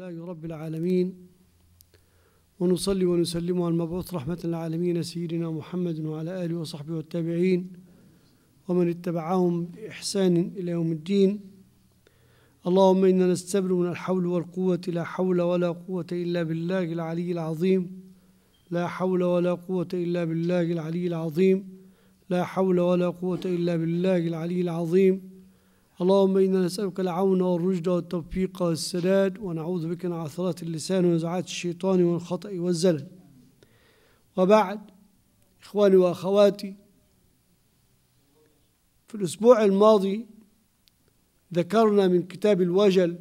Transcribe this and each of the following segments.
لله رب العالمين ونصلي ونسلم على المبعوث رحمة العالمين سيدنا محمد وعلى آله وصحبه والتابعين ومن اتبعهم بإحسان إلى يوم الدين اللهم إنا نستبر من الحول والقوة لا حول ولا قوة إلا بالله العلي العظيم لا حول ولا قوة إلا بالله العلي العظيم لا حول ولا قوة إلا بالله العلي العظيم اللهم إنا نسألك العون والرشد والتوفيق والسداد ونعوذ بك من عثرات اللسان ونزعات الشيطان والخطأ والزلل وبعد إخواني وأخواتي في الأسبوع الماضي ذكرنا من كتاب الوجل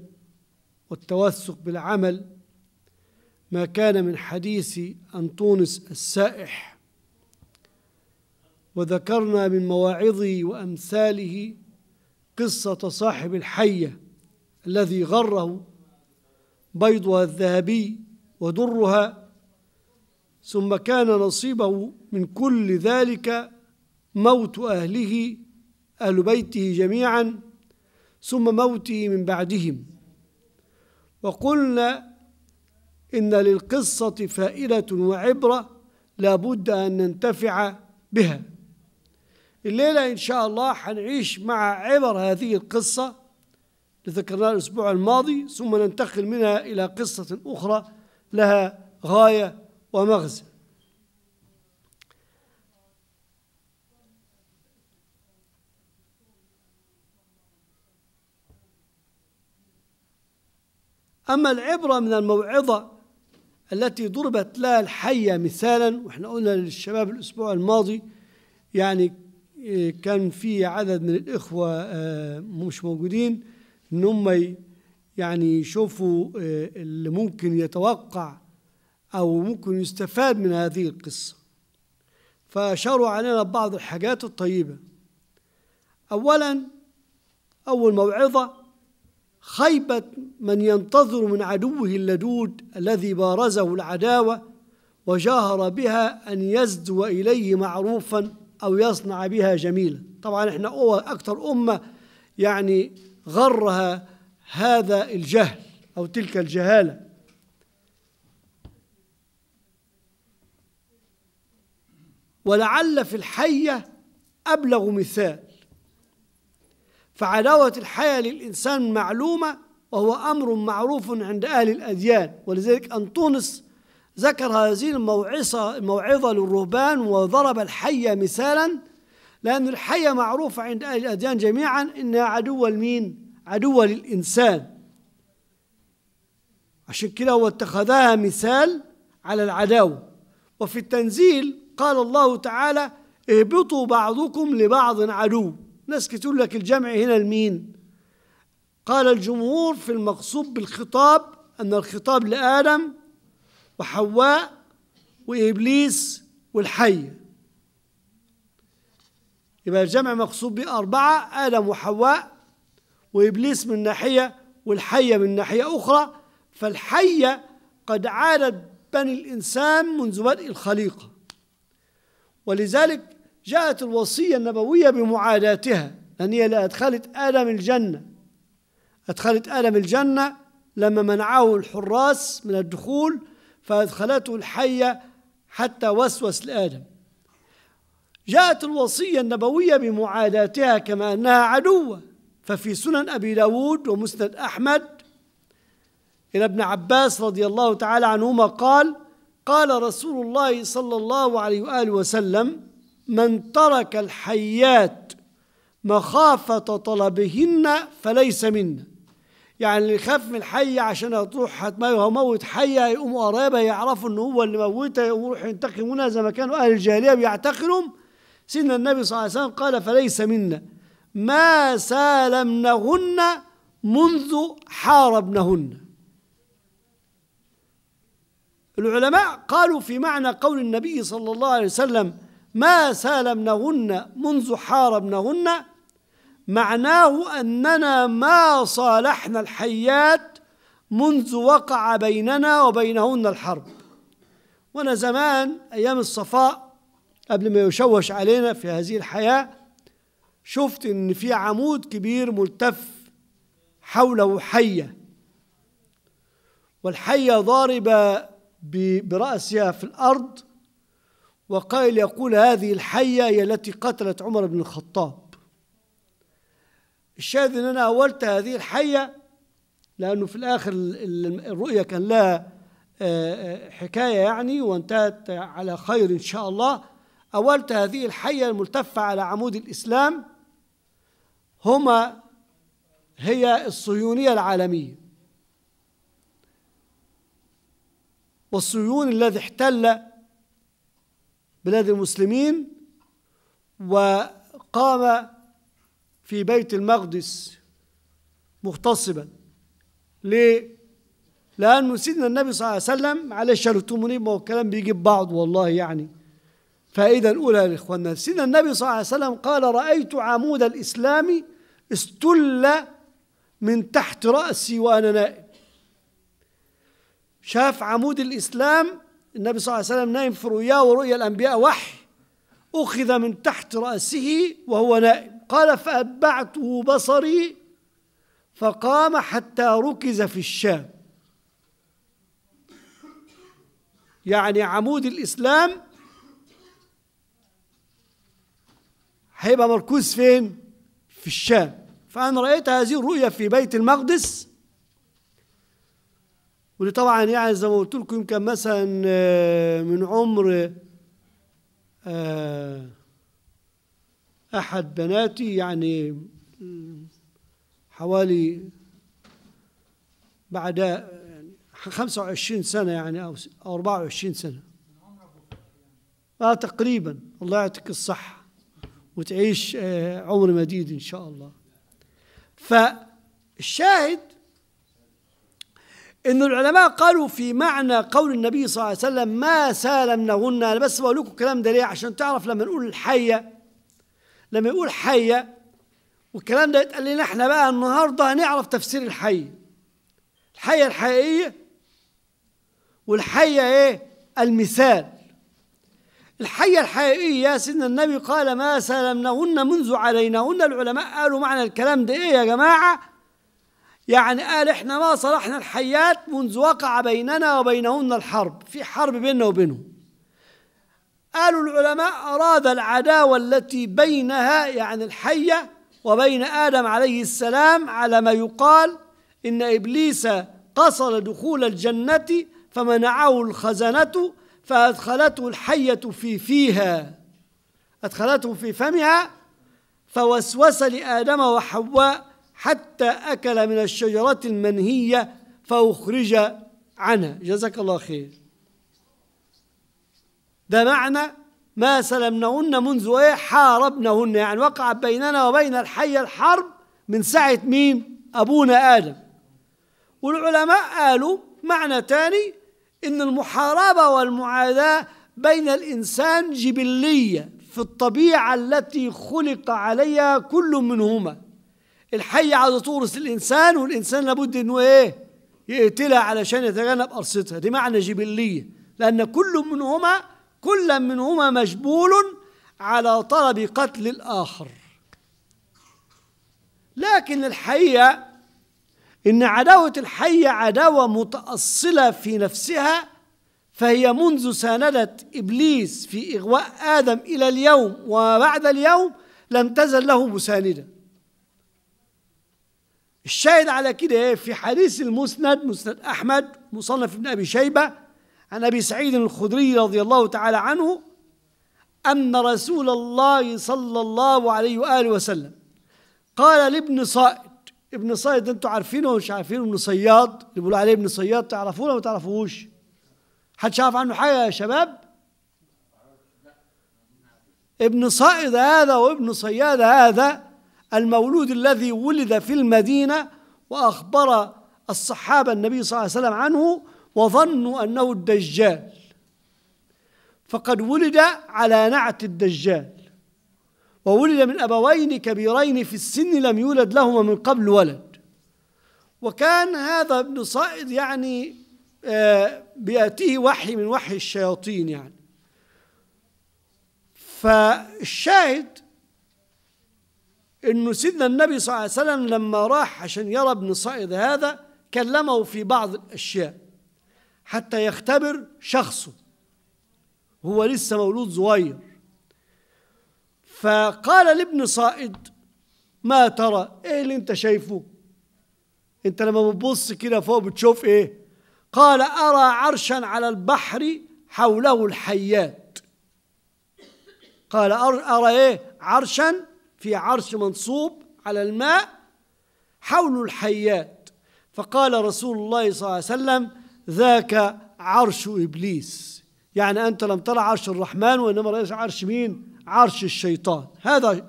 والتوثق بالعمل ما كان من حديث أنطونس السائح وذكرنا من مواعظه وأمثاله قصة صاحب الحية الذي غره بيضها الذهبي ودرها ثم كان نصيبه من كل ذلك موت أهله أهل بيته جميعا ثم موته من بعدهم وقلنا إن للقصة فائدة وعبرة لابد أن ننتفع بها الليلة إن شاء الله هنعيش مع عبر هذه القصة ذكرناها الأسبوع الماضي ثم ننتقل منها إلى قصة أخرى لها غاية ومغزى أما العبرة من الموعظة التي ضربت لها الحية مثالا وإحنا قلنا للشباب الأسبوع الماضي يعني كان في عدد من الإخوة آه، مش موجودين إن هم يعني يشوفوا آه، اللي ممكن يتوقع أو ممكن يستفاد من هذه القصة فأشاروا علينا بعض الحاجات الطيبة أولا أول موعظة خيبة من ينتظر من عدوه اللدود الذي بارزه العداوة وجاهر بها أن يزدو إليه معروفا أو يصنع بها جميلا طبعا احنا أكثر أمة يعني غرها هذا الجهل أو تلك الجهالة ولعل في الحية أبلغ مثال فعداوة الحياة للإنسان معلومة وهو أمر معروف عند أهل الأديان ولذلك أنطونس ذكر هذه الموعظة موعظة للرهبان وضرب الحية مثالا لأن الحية معروفة عند أهل الأديان جميعا إنها عدوة لمين؟ عدوة للإنسان عشان كده هو اتخذها مثال على العداوة وفي التنزيل قال الله تعالى اهبطوا بعضكم لبعض عدو ناس كتير لك الجمع هنا لمين قال الجمهور في المقصود بالخطاب أن الخطاب لآدم وحواء وإبليس والحية يبقى الجمع مقصود به أربعة آدم وحواء وإبليس من ناحية والحية من ناحية أخرى فالحية قد عادت بني الإنسان منذ بدء الخليقة ولذلك جاءت الوصية النبوية بمعاداتها لأن هي أدخلت آدم الجنة أدخلت آدم الجنة لما منعه الحراس من الدخول فأدخلته الحية حتى وسوس لآدم جاءت الوصية النبوية بمعاداتها كما أنها عدوة ففي سنن أبي داود ومسند أحمد إلى ابن عباس رضي الله تعالى عنهما قال قال رسول الله صلى الله عليه وآله وسلم من ترك الحيات مخافة طلبهن فليس منا يعني اللي يخاف من الحية عشان هتروح هتموت هموت حية يقوموا قرايبها يعرفوا إن هو اللي ويروح ينتقم ينتقمونها زي ما كانوا أهل الجاهلية بيعتقلوا سيدنا النبي صلى الله عليه وسلم قال فليس منا ما سالمنهن منذ حاربنهن العلماء قالوا في معنى قول النبي صلى الله عليه وسلم ما سالمنهن منذ حاربنهن معناه أننا ما صالحنا الحيات منذ وقع بيننا وبينهن الحرب وأنا زمان أيام الصفاء قبل ما يشوش علينا في هذه الحياة شفت إن في عمود كبير ملتف حوله حية والحية ضاربة برأسها في الأرض وقائل يقول هذه الحية هي التي قتلت عمر بن الخطاب الشاهد ان انا اولت هذه الحيه لانه في الاخر الرؤيه كان لها آه، آه، حكايه يعني وانتهت على خير ان شاء الله اولت هذه الحيه الملتفه على عمود الاسلام هما هي الصهيونيه العالميه والصهيون الذي احتل بلاد المسلمين وقام في بيت المقدس مغتصبا ليه؟ لأنه سيدنا النبي صلى الله عليه وسلم معلش لو تؤمنين ما هو الكلام بيجيب بعض والله يعني فائدة الأولى لإخواننا سيدنا النبي صلى الله عليه وسلم قال رأيت عمود الإسلام استل من تحت رأسي وأنا نائم شاف عمود الإسلام النبي صلى الله عليه وسلم نايم في رؤياه ورؤيا الأنبياء وحي أخذ من تحت رأسه وهو نائم قال فأتبعته بصري فقام حتى ركز في الشام يعني عمود الإسلام هيبقى مركوز فين؟ في الشام فأنا رأيت هذه الرؤية في بيت المقدس ودي طبعا يعني زي ما قلت لكم يمكن مثلا آه، من عمر آه أحد بناتي يعني حوالي بعد يعني 25 سنة يعني أو 24 سنة آه تقريبا الله يعطيك الصحة وتعيش آه، عمر مديد إن شاء الله فالشاهد إن العلماء قالوا في معنى قول النبي صلى الله عليه وسلم ما سالمنهن أنا بس بقول لكم الكلام ده ليه عشان تعرف لما نقول الحية لما يقول حية والكلام ده يتقال لنا احنا بقى النهارده هنعرف تفسير الحي الحية الحقيقية والحية ايه المثال الحية الحقيقية يا سيدنا النبي قال ما سلمنهن منذ عليناهن العلماء قالوا معنى الكلام ده ايه يا جماعة يعني قال احنا ما صلحنا الحيات منذ وقع بيننا وبينهن الحرب في حرب بيننا وبينهم قال العلماء أراد العداوة التي بينها يعني الحية وبين آدم عليه السلام على ما يقال إن إبليس قصر دخول الجنة فمنعه الخزنة فأدخلته الحية في فيها أدخلته في فمها فوسوس لآدم وحواء حتى أكل من الشجرة المنهية فأخرج عنها جزاك الله خير ده معنى ما سلمنهن منذ ايه حاربنهن يعني وقع بيننا وبين الحي الحرب من ساعة مين أبونا آدم والعلماء قالوا معنى تاني إن المحاربة والمعاداة بين الإنسان جبلية في الطبيعة التي خلق عليها كل منهما الحية عاوزة تورث الإنسان والإنسان لابد إنه إيه يقتلها علشان يتجنب أرصتها دي معنى جبلية لأن كل منهما كل منهما مجبول على طلب قتل الآخر لكن الحقيقة إن عداوة الحية عداوة متأصلة في نفسها فهي منذ ساندت إبليس في إغواء آدم إلى اليوم وما بعد اليوم لم تزل له مساندة الشاهد على كده في حديث المسند مسند أحمد مصنف ابن أبي شيبة عن أبي سعيد الخدري رضي الله تعالى عنه أن رسول الله صلى الله عليه وآله وسلم قال لابن صائد ابن صائد انتوا عارفينه مش عارفينه ابن صياد اللي بيقولوا عليه ابن صياد تعرفوه ولا ما تعرفوهوش؟ حدش شاف عنه حاجه يا شباب؟ ابن صائد هذا وابن صياد هذا المولود الذي ولد في المدينه واخبر الصحابه النبي صلى الله عليه وسلم عنه وظنوا أنه الدجال فقد ولد على نعت الدجال وولد من أبوين كبيرين في السن لم يولد لهما من قبل ولد وكان هذا ابن صائد يعني آه، بيأتيه وحي من وحي الشياطين يعني فالشاهد انه سيدنا النبي صلى الله عليه وسلم لما راح عشان يرى ابن صائد هذا كلمه في بعض الاشياء حتى يختبر شخصه هو لسه مولود صغير فقال لابن صائد ما ترى ايه اللي انت شايفه انت لما بتبص كده فوق بتشوف ايه قال ارى عرشا على البحر حوله الحيات قال ارى ايه عرشا في عرش منصوب على الماء حول الحيات فقال رسول الله صلى الله عليه وسلم ذاك عرش إبليس يعني أنت لم ترى عرش الرحمن وإنما رئيس عرش مين؟ عرش الشيطان هذا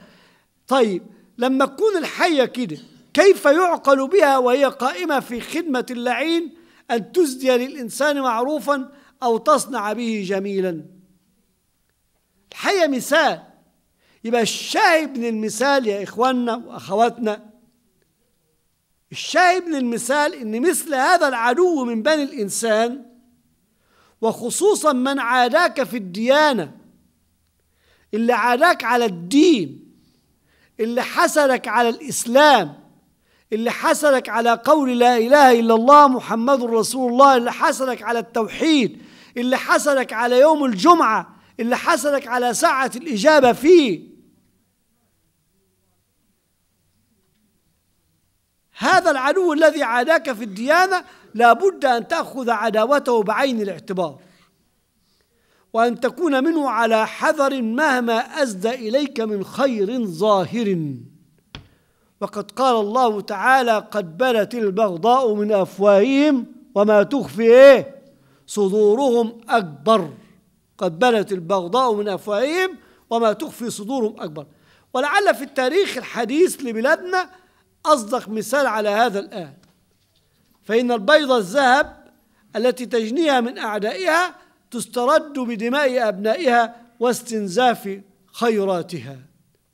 طيب لما تكون الحية كده كيف يعقل بها وهي قائمة في خدمة اللعين أن تزدي للإنسان معروفا أو تصنع به جميلا الحية مثال يبقى الشاهد من المثال يا إخواننا وأخواتنا الشاهد من المثال ان مثل هذا العدو من بني الانسان وخصوصا من عاداك في الديانه اللي عاداك على الدين اللي حسدك على الاسلام اللي حسدك على قول لا اله الا الله محمد رسول الله اللي حسدك على التوحيد اللي حسدك على يوم الجمعه اللي حسدك على ساعه الاجابه فيه هذا العدو الذي عاداك في الديانة لابد أن تأخذ عداوته بعين الاعتبار وأن تكون منه على حذر مهما أزد إليك من خير ظاهر وقد قال الله تعالى قد بلت البغضاء من أفواههم وما تخفي إيه صدورهم أكبر قد بلت البغضاء من أفواههم وما تخفي صدورهم أكبر ولعل في التاريخ الحديث لبلادنا أصدق مثال على هذا الآن فإن البيضة الذهب التي تجنيها من أعدائها تسترد بدماء أبنائها واستنزاف خيراتها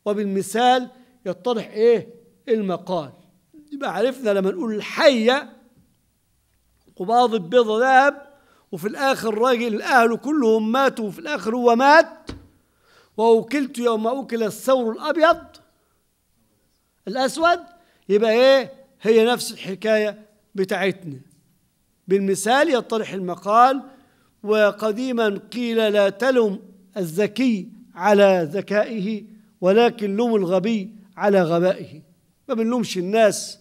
وبالمثال يتضح إيه المقال يبقى عرفنا لما نقول الحية قباض البيضة ذهب وفي الآخر راجل أهله كلهم ماتوا وفي الآخر هو مات وأوكلت يوم أوكل الثور الأبيض الأسود يبقى ايه هي نفس الحكايه بتاعتنا بالمثال يطرح المقال وقديما قيل لا تلم الذكي على ذكائه ولكن لوم الغبي على غبائه ما بنلومش الناس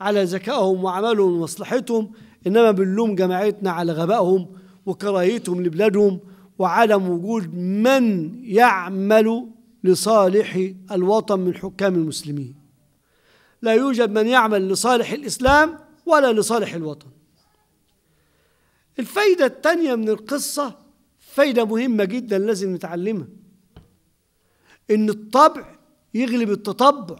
على ذكائهم وعملهم ومصلحتهم انما بنلوم جماعتنا على غبائهم وكراهيتهم لبلادهم وعدم وجود من يعمل لصالح الوطن من حكام المسلمين لا يوجد من يعمل لصالح الإسلام ولا لصالح الوطن الفايدة الثانية من القصة فايدة مهمة جدا لازم نتعلمها إن الطبع يغلب التطبع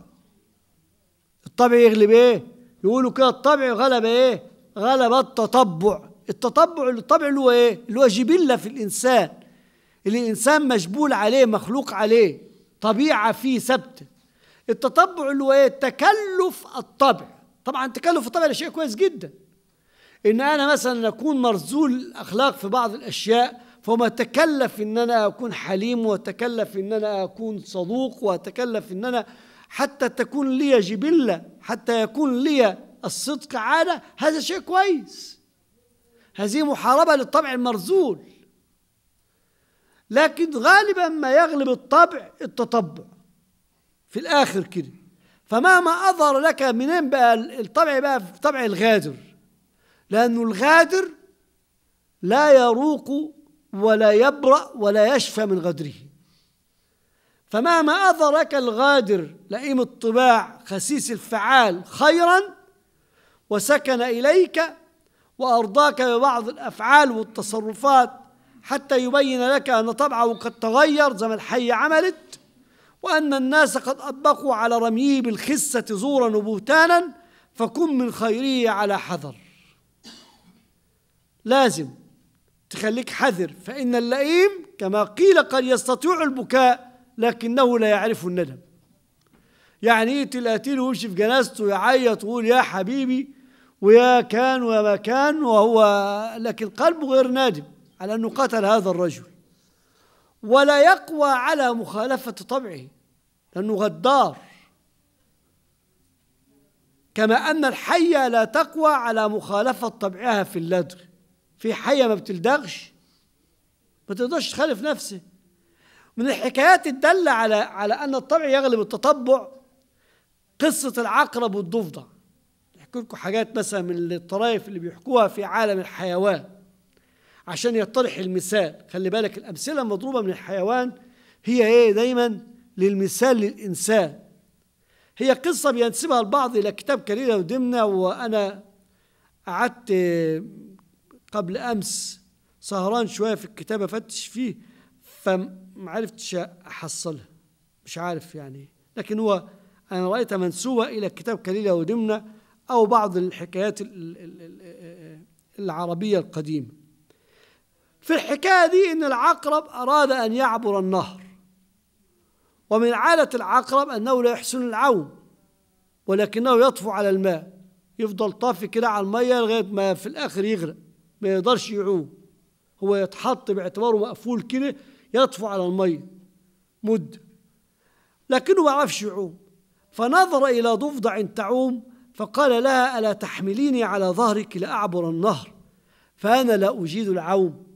الطبع يغلب إيه؟ يقولوا كده الطبع غلب إيه؟ غلب التطبع التطبع اللي الطبع اللي هو إيه؟ اللي هو جبلة في الإنسان اللي الإنسان مجبول عليه مخلوق عليه طبيعة فيه ثابتة التطبع اللي هو تكلف الطبع طبعا تكلف الطبع ده شيء كويس جدا ان انا مثلا اكون مرزول اخلاق في بعض الاشياء فما اتكلف ان انا اكون حليم واتكلف ان انا اكون صدوق واتكلف ان انا حتى تكون لي جبله حتى يكون لي الصدق عاده هذا شيء كويس هذه محاربه للطبع المرزول لكن غالبا ما يغلب الطبع التطبع في الآخر كده فمهما أظهر لك منين بقى الطبع بقى في طبع الغادر لأنه الغادر لا يروق ولا يبرأ ولا يشفى من غدره فمهما اظهر لك الغادر لئيم الطباع خسيس الفعال خيرا وسكن إليك وأرضاك ببعض الأفعال والتصرفات حتى يبين لك أن طبعه قد تغير زي ما الحية عملت وأن الناس قد أطبقوا على رميه بالخسة زورا وبهتانا فكن من خيره على حذر لازم تخليك حذر فإن اللئيم كما قيل قد يستطيع البكاء لكنه لا يعرف الندم يعني ايه تلاتيل ويمشي في جنازته يعيط ويقول يا حبيبي ويا كان وما كان وهو لكن قلبه غير نادم على أنه قتل هذا الرجل ولا يقوى على مخالفة طبعه لأنه غدار كما أن الحية لا تقوى على مخالفة طبعها في اللدغ في حية ما بتلدغش ما تقدرش تخالف نفسه من الحكايات الدالة على على أن الطبع يغلب التطبع قصة العقرب والضفدع أحكي لكم حاجات مثلا من الطرايف اللي بيحكوها في عالم الحيوان عشان يطرح المثال خلي بالك الأمثلة المضروبة من الحيوان هي إيه دايما للمثال للإنسان هي قصة بينسبها البعض إلى كتاب كليلة ودمنة وأنا قعدت قبل أمس سهران شوية في الكتاب أفتش فيه فمعرفتش أحصلها مش عارف يعني لكن هو أنا رأيتها منسوبة إلى كتاب كليلة ودمنة أو بعض الحكايات العربية القديمة في الحكاية دي إن العقرب أراد أن يعبر النهر ومن عادة العقرب أنه لا يحسن العوم ولكنه يطفو على الماء يفضل طافي كده على المية لغاية ما في الآخر يغرق ما يقدرش يعوم هو يتحط باعتباره مقفول كده يطفو على المية مدة لكنه ما عرفش يعوم فنظر إلى ضفدع تعوم فقال لها ألا تحمليني على ظهرك لأعبر النهر فأنا لا أجيد العوم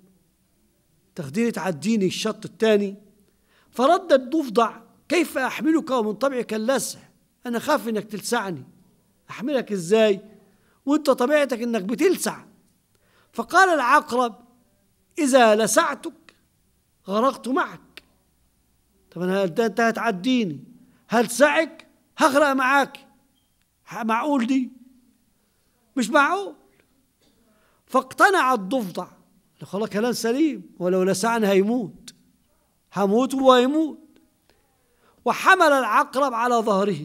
تخديني تعديني الشط الثاني فرد الضفدع كيف أحملك ومن طبعك اللسع أنا خاف إنك تلسعني أحملك إزاي وأنت طبيعتك إنك بتلسع فقال العقرب إذا لسعتك غرقت معك طب أنا أنت هتعديني هلسعك هغرق معاك معقول دي مش معقول فاقتنع الضفدع ده خلاص كلام سليم ولو لسعن هيموت هموت وهيموت وحمل العقرب على ظهره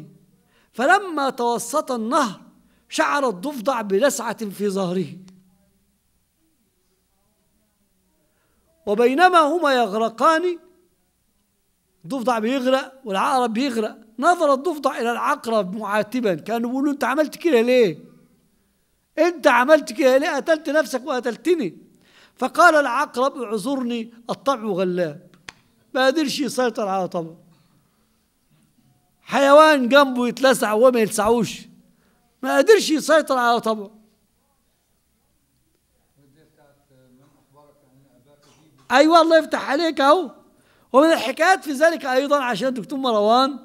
فلما توسط النهر شعر الضفدع بلسعة في ظهره وبينما هما يغرقان الضفدع بيغرق والعقرب بيغرق نظر الضفدع إلى العقرب معاتبا بيقول له أنت عملت كده ليه؟ أنت عملت كده ليه؟ قتلت نفسك وقتلتني فقال العقرب اعذرني الطبع غلاب ما قدرش يسيطر على طبعه حيوان جنبه يتلسع وهو ما يلسعوش ما قدرش يسيطر على طبعه ايوه الله يفتح عليك اهو ومن الحكايات في ذلك ايضا عشان دكتور مروان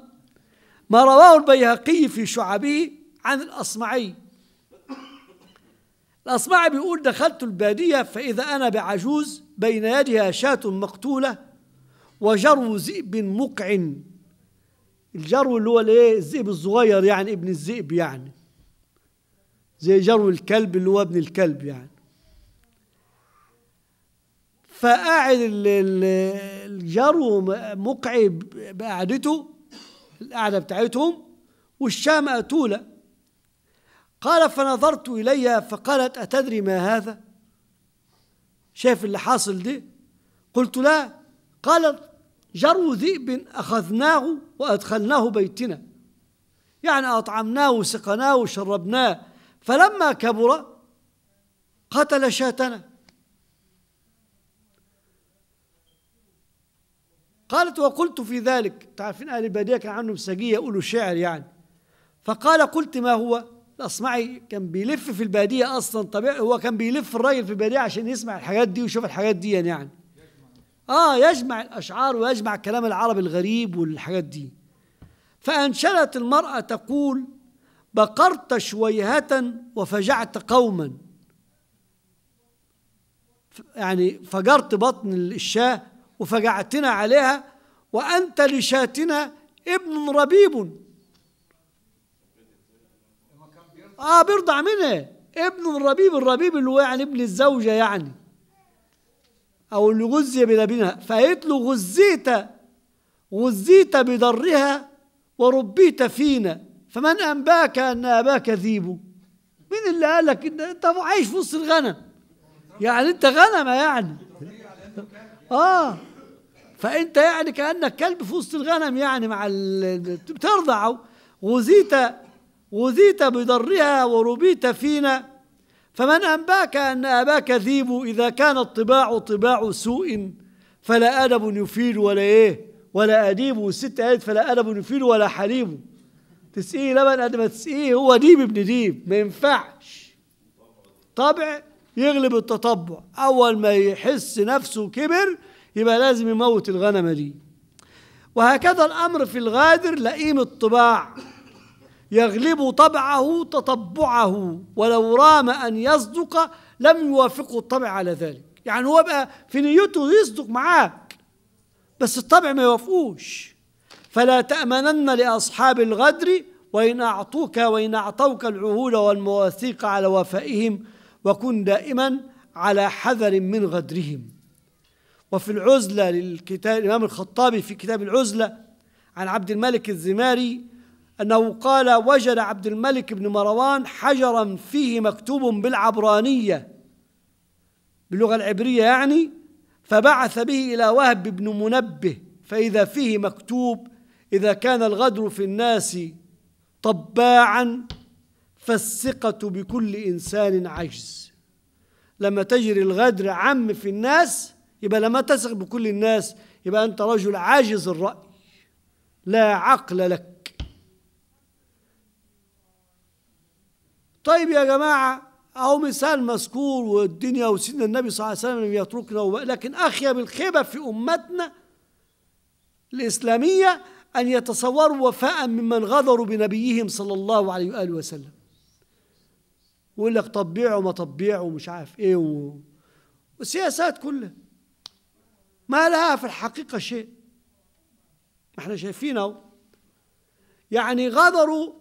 ما رواه البيهقي في شعبه عن الاصمعي الأصمعي بيقول دخلت البادية فإذا أنا بعجوز بين يدها شاة مقتولة وجرو ذئب مقع الجرو اللي هو الايه الذئب الصغير يعني ابن الذئب يعني زي جرو الكلب اللي هو ابن الكلب يعني فقاعد الجرو مقعي بقعدته القعده بتاعتهم والشاه مقتوله قال فنظرت إليها فقالت أتدري ما هذا شايف اللي حاصل ده قلت لا قالت جرو ذئب أخذناه وأدخلناه بيتنا يعني أطعمناه وسقناه وشربناه فلما كبر قتل شاتنا قالت وقلت في ذلك تعرفين أهل البادية كان عنهم سجية يقولوا شعر يعني فقال قلت ما هو الاصمعي كان بيلف في الباديه اصلا طبيعي هو كان بيلف الراجل في الباديه عشان يسمع الحاجات دي ويشوف الحاجات دي يعني اه يجمع الاشعار ويجمع كلام العرب الغريب والحاجات دي فانشدت المراه تقول بقرت شويهه وفجعت قوما يعني فجرت بطن الشاه وفجعتنا عليها وانت لشاتنا ابن ربيب اه بيرضع منها ابن الربيب الربيب اللي هو يعني ابن الزوجة يعني أو اللي غزي بلبنها فقالت له غزيت غزيت بضرها وربيت فينا فمن أنباك أن أباك ذيب مين اللي قال لك أنت عايش في وسط الغنم يعني أنت غنمة يعني آه فأنت يعني كأنك كلب في وسط الغنم يعني مع بترضع غزيت غذيت بضرها وربيت فينا فمن أنباك أن أباك ذيب إذا كان الطباع طباع سوء فلا أدب يفيد ولا إيه ولا أديب والست قالت فلا أدب يفيد ولا حليب تسقيه لبن قد ما تسقيه هو ديب ابن ديب ما ينفعش طبع يغلب التطبع أول ما يحس نفسه كبر يبقى لازم يموت الغنمة دي وهكذا الأمر في الغادر لئيم الطباع يغلب طبعه تطبعه ولو رام أن يصدق لم يوافقه الطبع على ذلك يعني هو بقى في نيته يصدق معاك بس الطبع ما يوافقوش فلا تأمنن لأصحاب الغدر وإن أعطوك وإن أعطوك العهود والمواثيق على وفائهم وكن دائما على حذر من غدرهم وفي العزلة للكتاب الإمام الخطابي في كتاب العزلة عن عبد الملك الزماري أنه قال وجد عبد الملك بن مروان حجرا فيه مكتوب بالعبرانية باللغة العبرية يعني فبعث به إلى وهب بن منبه فإذا فيه مكتوب إذا كان الغدر في الناس طباعا فالثقة بكل إنسان عجز لما تجري الغدر عم في الناس يبقى لما تثق بكل الناس يبقى أنت رجل عاجز الرأي لا عقل لك طيب يا جماعة أهو مثال مذكور والدنيا وسيدنا النبي صلى الله عليه وسلم يتركنا لكن أخيب الخيبة في أمتنا الإسلامية أن يتصوروا وفاء ممن غدروا بنبيهم صلى الله عليه وآله وسلم ويقول لك طبيع وما طبيع ومش عارف إيه والسياسات كلها ما لها في الحقيقة شيء ما احنا شايفين اهو يعني غدروا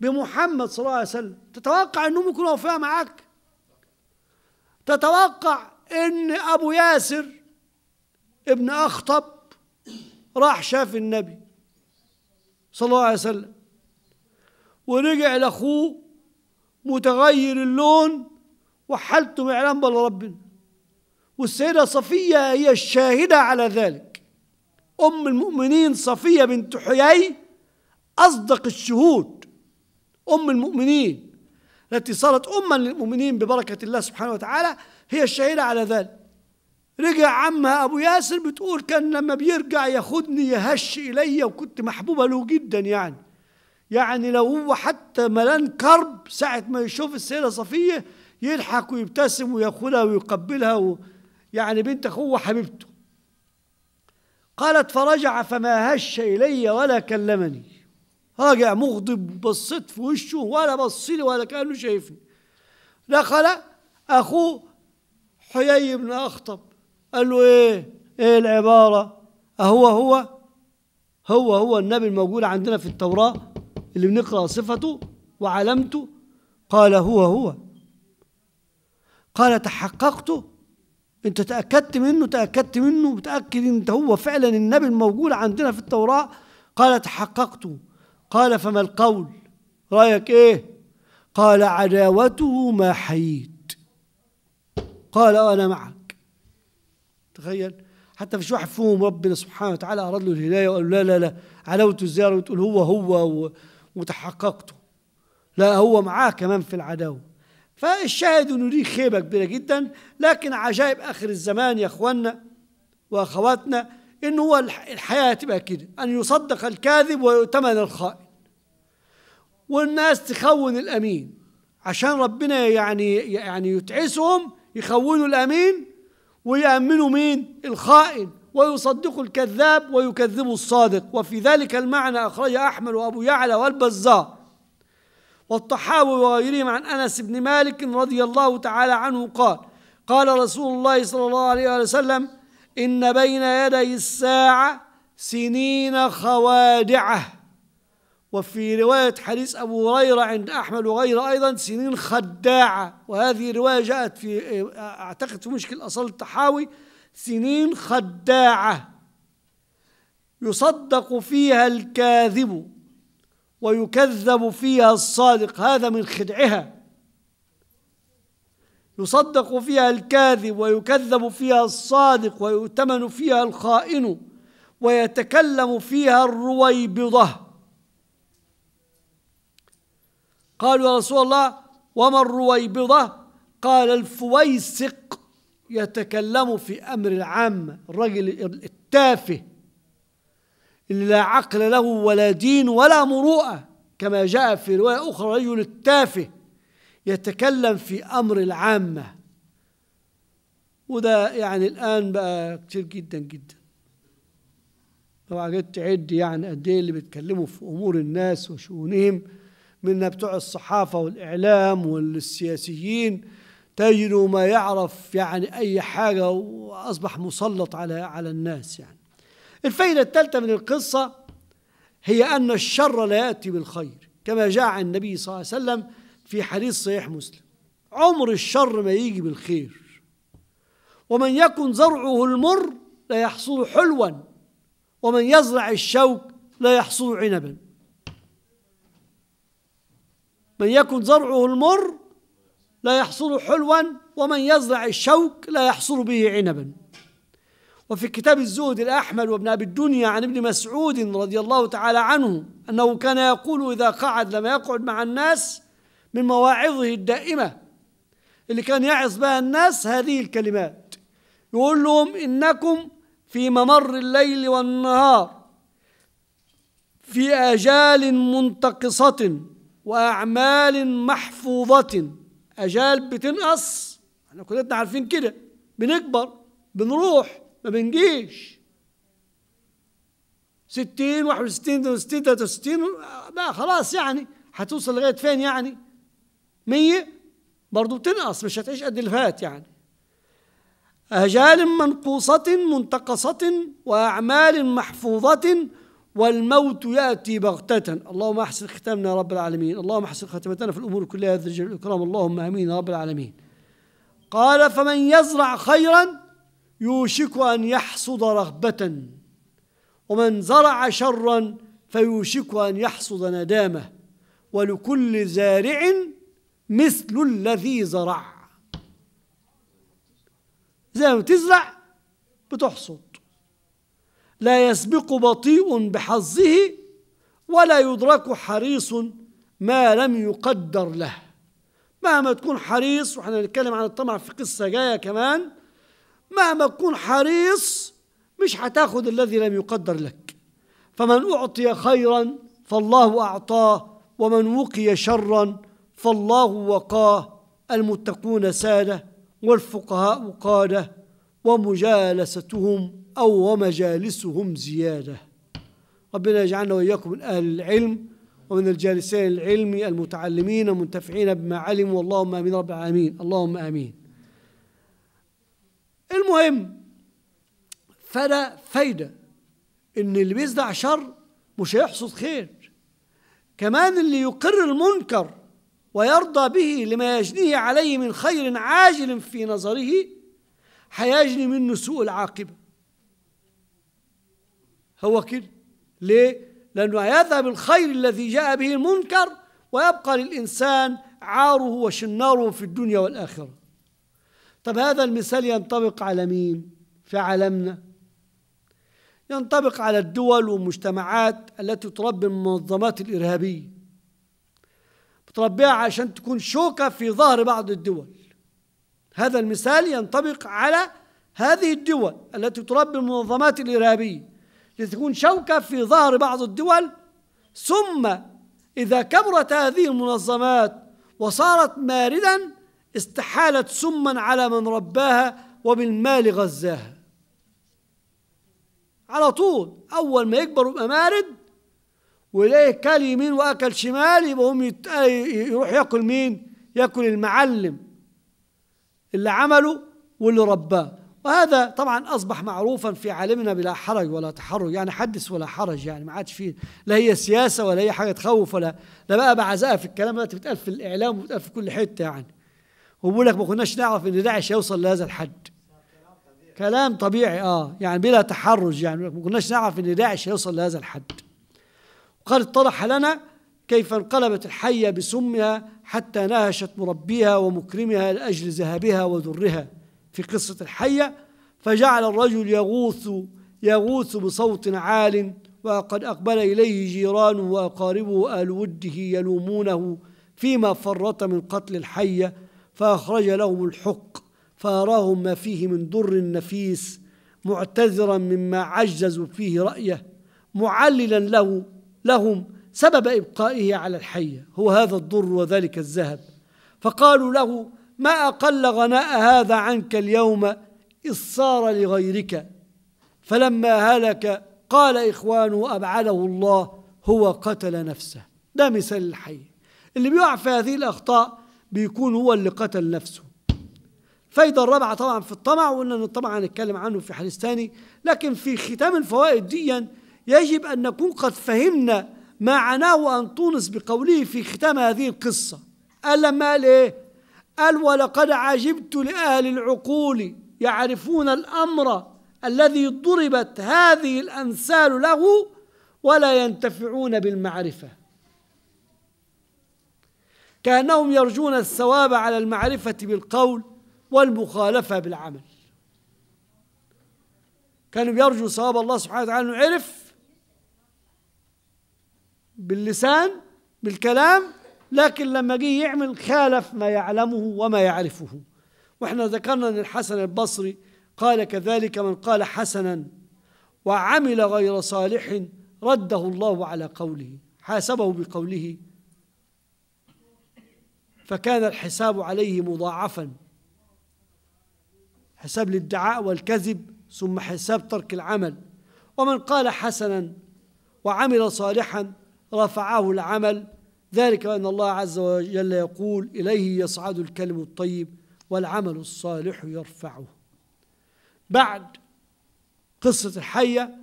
بمحمد صلى الله عليه وسلم تتوقع انهم يكونوا وفاء معاك تتوقع ان ابو ياسر ابن اخطب راح شاف النبي صلى الله عليه وسلم ورجع لاخوه متغير اللون وحالته معلم يعلم بل ربنا والسيده صفيه هي الشاهده على ذلك ام المؤمنين صفيه بنت حيي اصدق الشهود أم المؤمنين التي صارت أما للمؤمنين ببركة الله سبحانه وتعالى هي الشهيرة على ذلك رجع عمها أبو ياسر بتقول كان لما بيرجع ياخدني يهش إلي وكنت محبوبة له جدا يعني يعني لو هو حتى ملان كرب ساعة ما يشوف السيدة صفية يضحك ويبتسم وياخدها ويقبلها و يعني بنت أخوه حبيبته قالت فرجع فما هش إلي ولا كلمني راجع مغضب بصيت في وشه ولا بص لي ولا كانه شايفني دخل اخوه حيي بن اخطب قال له ايه ايه العباره اهو هو هو هو النبي الموجود عندنا في التوراه اللي بنقرا صفته وعلمته قال هو هو قال تحققت انت تاكدت منه تاكدت منه متاكد انت هو فعلا النبي الموجود عندنا في التوراه قال تحققت قال فما القول رأيك إيه قال عداوته ما حييت قال أنا معك تخيل حتى فيش واحد فيهم ربنا سبحانه وتعالى أراد له الهداية وقال له لا لا لا علوت الزيارة وتقول هو هو وتحققته لا هو معاه كمان في العداوة فالشاهد انه دي خيبه كبيره جدا لكن عجائب اخر الزمان يا اخواننا واخواتنا إن هو الحياة تبقى كده أن يصدق الكاذب ويؤتمن الخائن والناس تخون الأمين عشان ربنا يعني يعني يتعسهم يخونوا الأمين ويأمنوا مين؟ الخائن ويصدقوا الكذاب ويكذبوا الصادق وفي ذلك المعنى أخرج أحمد وأبو يعلى والبزار والطحاوي وغيرهم عن أنس بن مالك رضي الله تعالى عنه قال قال رسول الله صلى الله عليه وسلم إن بين يدي الساعة سنين خوادعة وفي رواية حديث أبو هريرة عند أحمد وغيره أيضا سنين خداعة وهذه رواية جاءت في أعتقد في مشكل أصل التحاوي سنين خداعة يصدق فيها الكاذب ويكذب فيها الصادق هذا من خدعها يصدق فيها الكاذب ويكذب فيها الصادق ويؤتمن فيها الخائن ويتكلم فيها الرويبضه قالوا يا رسول الله وما الرويبضه قال الفويسق يتكلم في امر العامه الرجل التافه اللي لا عقل له ولا دين ولا مروءه كما جاء في روايه اخرى رجل التافه يتكلم في أمر العامة وده يعني الآن بقى كتير جدا جدا لو عجبت تعد يعني قد إيه اللي بيتكلموا في أمور الناس وشؤونهم من بتوع الصحافة والإعلام والسياسيين تجدوا ما يعرف يعني أي حاجة وأصبح مسلط على على الناس يعني الفائدة الثالثة من القصة هي أن الشر لا يأتي بالخير كما جاء عن النبي صلى الله عليه وسلم في حديث صحيح مسلم عمر الشر ما يجي بالخير ومن يكن زرعه المر لا يحصل حلوا ومن يزرع الشوك لا يحصل عنبا من يكن زرعه المر لا يحصل حلوا ومن يزرع الشوك لا يحصل به عنبا وفي كتاب الزهد الأحمد وابن أبي الدنيا عن ابن مسعود رضي الله تعالى عنه أنه كان يقول إذا قعد لما يقعد مع الناس من مواعظه الدائمة اللي كان يعظ بها الناس هذه الكلمات يقول لهم إنكم في ممر الليل والنهار في آجال منتقصة وأعمال محفوظة أجال بتنقص احنا كلنا عارفين كده بنكبر بنروح ما بنجيش 60 61 62 63 بقى خلاص يعني هتوصل لغايه فين يعني مية برضو بتنقص مش هتعيش قد اللي فات يعني أجال منقوصة منتقصة وأعمال محفوظة والموت يأتي بغتة اللهم أحسن ختامنا رب العالمين اللهم أحسن ختمتنا في الأمور كلها ذي الجلال والإكرام اللهم آمين رب العالمين قال فمن يزرع خيرا يوشك أن يحصد رغبة ومن زرع شرا فيوشك أن يحصد ندامة ولكل زارع مثل الذي زرع زي ما بتزرع بتحصد لا يسبق بطيء بحظه ولا يدرك حريص ما لم يقدر له مهما تكون حريص واحنا هنتكلم عن الطمع في قصه جايه كمان مهما تكون حريص مش هتاخد الذي لم يقدر لك فمن اعطي خيرا فالله اعطاه ومن وقي شرا فالله وقاه المتقون سادة والفقهاء قادة ومجالستهم أو ومجالسهم زيادة ربنا يجعلنا وإياكم من أهل العلم ومن الجالسين العلم المتعلمين المنتفعين بما علموا اللهم امين رب العالمين اللهم امين المهم فلا فايده ان اللي بيزدع شر مش هيحصد خير كمان اللي يقر المنكر ويرضى به لما يجنيه عليه من خير عاجل في نظره هيجني منه سوء العاقبة هو كده ليه؟ لأنه هيذهب الخير الذي جاء به المنكر ويبقى للإنسان عاره وشناره في الدنيا والآخرة طب هذا المثال ينطبق على مين في عالمنا ينطبق على الدول والمجتمعات التي تربي المنظمات الإرهابية تربيها عشان تكون شوكة في ظهر بعض الدول هذا المثال ينطبق على هذه الدول التي تربي المنظمات الإرهابية لتكون شوكة في ظهر بعض الدول ثم إذا كبرت هذه المنظمات وصارت ماردا استحالت سما على من رباها وبالمال غزاها على طول أول ما يكبر ويبقى مارد وليه كل يمين واكل شمال يبقى هم يت... آه، يروح ياكل مين ياكل المعلم اللي عمله واللي رباه وهذا طبعا اصبح معروفا في عالمنا بلا حرج ولا تحرج يعني حدث ولا حرج يعني ما عادش فيه لا هي سياسه ولا هي حاجه تخوف ولا لا بقى بعزاء في الكلام دلوقتي بتقال في الاعلام وبتقال في كل حته يعني وبيقول لك ما كناش نعرف ان داعش يوصل لهذا الحد كلام طبيعي اه يعني بلا تحرج يعني ما كناش نعرف ان داعش يوصل لهذا الحد قد اتضح لنا كيف انقلبت الحية بسمها حتى نهشت مربيها ومكرمها لأجل ذهبها وذرها في قصة الحية فجعل الرجل يغوث يغوث بصوت عال وقد أقبل إليه جيرانه وأقاربه آل وده يلومونه فيما فرط من قتل الحية فأخرج لهم الحق فأراهم ما فيه من در نفيس معتذرا مما عجزوا فيه رأيه معللا له لهم سبب إبقائه على الحية هو هذا الضر وذلك الذهب فقالوا له ما أقل غناء هذا عنك اليوم إذ صار لغيرك فلما هلك قال إخوانه أبعده الله هو قتل نفسه ده مثال الحي اللي بيقع في هذه الأخطاء بيكون هو اللي قتل نفسه الفايدة الرابعة طبعا في الطمع وقلنا طبعا هنتكلم عنه في حديث ثاني لكن في ختام الفوائد دي يجب أن نكون قد فهمنا ما عناه أن تونس بقوله في ختام هذه القصة قال لما قال إيه؟ قال ولقد عجبت لأهل العقول يعرفون الأمر الذي ضربت هذه الأمثال له ولا ينتفعون بالمعرفة كأنهم يرجون الثواب على المعرفة بالقول والمخالفة بالعمل كانوا بيرجوا ثواب الله سبحانه وتعالى عرف باللسان بالكلام لكن لما جه يعمل خالف ما يعلمه وما يعرفه واحنا ذكرنا ان الحسن البصري قال كذلك من قال حسنا وعمل غير صالح رده الله على قوله حاسبه بقوله فكان الحساب عليه مضاعفا حساب الادعاء والكذب ثم حساب ترك العمل ومن قال حسنا وعمل صالحا رفعه العمل ذلك أن الله عز وجل يقول إليه يصعد الكلم الطيب والعمل الصالح يرفعه بعد قصة الحية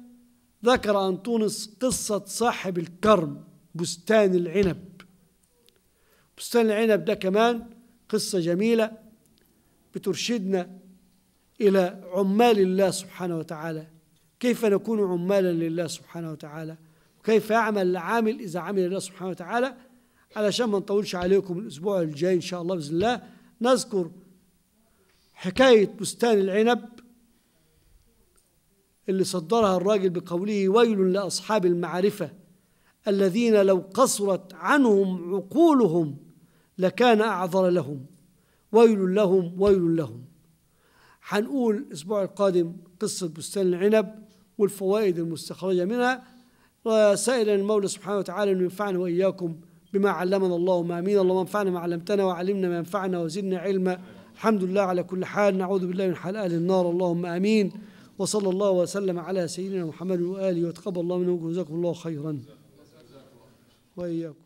ذكر أن تونس قصة صاحب الكرم بستان العنب بستان العنب ده كمان قصة جميلة بترشدنا إلى عمال الله سبحانه وتعالى كيف نكون عمالا لله سبحانه وتعالى كيف يعمل العامل إذا عمل الله سبحانه وتعالى علشان ما نطولش عليكم الأسبوع الجاي إن شاء الله بإذن الله نذكر حكاية بستان العنب اللي صدرها الراجل بقوله ويل لأصحاب المعرفة الذين لو قصرت عنهم عقولهم لكان أعذر لهم ويل لهم ويل لهم هنقول الأسبوع القادم قصة بستان العنب والفوائد المستخرجة منها وسائلا المولى سبحانه وتعالى أن ينفعنا وإياكم بما علمنا اللهم آمين اللهم انفعنا ما علمتنا وعلمنا ما ينفعنا وزدنا علما الحمد لله على كل حال نعوذ بالله من حال أهل النار اللهم آمين وصلى الله وسلم على سيدنا محمد وآله وتقبل الله منه وجزاكم الله خيرا وإياكم